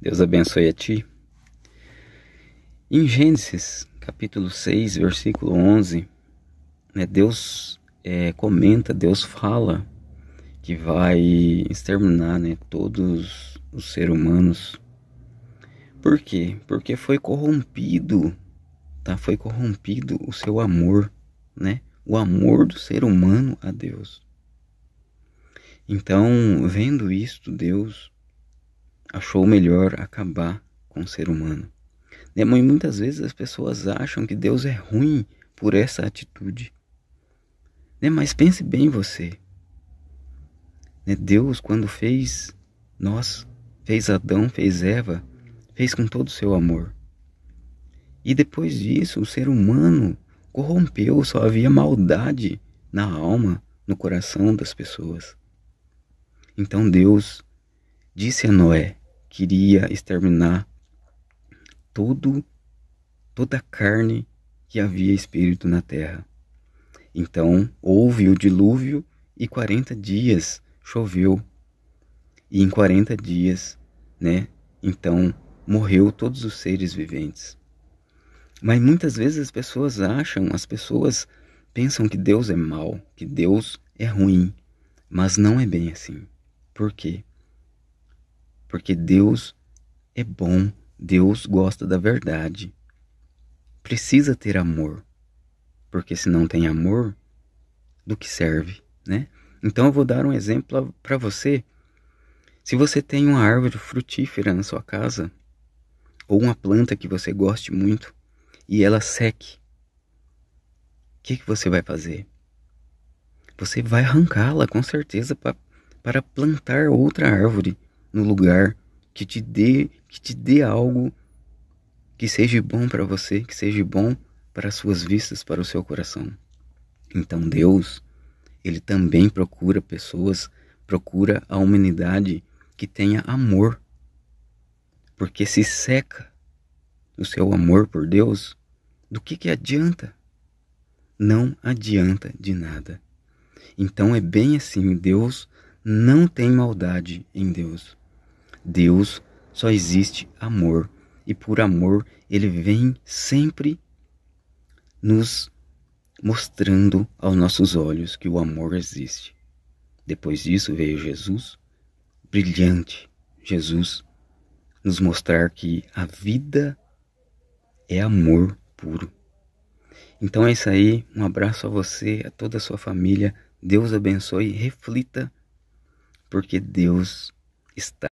Deus abençoe a ti. Em Gênesis, capítulo 6, versículo 11, né, Deus é, comenta, Deus fala que vai exterminar né, todos os seres humanos. Por quê? Porque foi corrompido, tá? Foi corrompido o seu amor, né? O amor do ser humano a Deus. Então, vendo isto, Deus achou melhor acabar com o ser humano. É, muitas vezes as pessoas acham que Deus é ruim por essa atitude. É, mas pense bem você. É, Deus, quando fez nós, fez Adão, fez Eva, fez com todo o seu amor. E depois disso, o ser humano corrompeu, só havia maldade na alma, no coração das pessoas. Então Deus disse a Noé: queria exterminar todo toda a carne que havia espírito na terra. Então houve o dilúvio e 40 dias choveu. E em 40 dias, né? Então morreu todos os seres viventes. Mas muitas vezes as pessoas acham, as pessoas pensam que Deus é mau, que Deus é ruim, mas não é bem assim. Por quê? porque Deus é bom, Deus gosta da verdade. Precisa ter amor, porque se não tem amor, do que serve, né? Então eu vou dar um exemplo para você. Se você tem uma árvore frutífera na sua casa, ou uma planta que você goste muito, e ela seque, o que, que você vai fazer? Você vai arrancá-la, com certeza, para plantar outra árvore no lugar que te dê, que te dê algo que seja bom para você, que seja bom para as suas vistas, para o seu coração. Então Deus, ele também procura pessoas, procura a humanidade que tenha amor. Porque se seca o seu amor por Deus, do que que adianta? Não adianta de nada. Então é bem assim, Deus não tem maldade em Deus. Deus só existe amor e por amor ele vem sempre nos mostrando aos nossos olhos que o amor existe. Depois disso veio Jesus, brilhante, Jesus nos mostrar que a vida é amor puro. Então é isso aí, um abraço a você, a toda a sua família. Deus abençoe, reflita, porque Deus está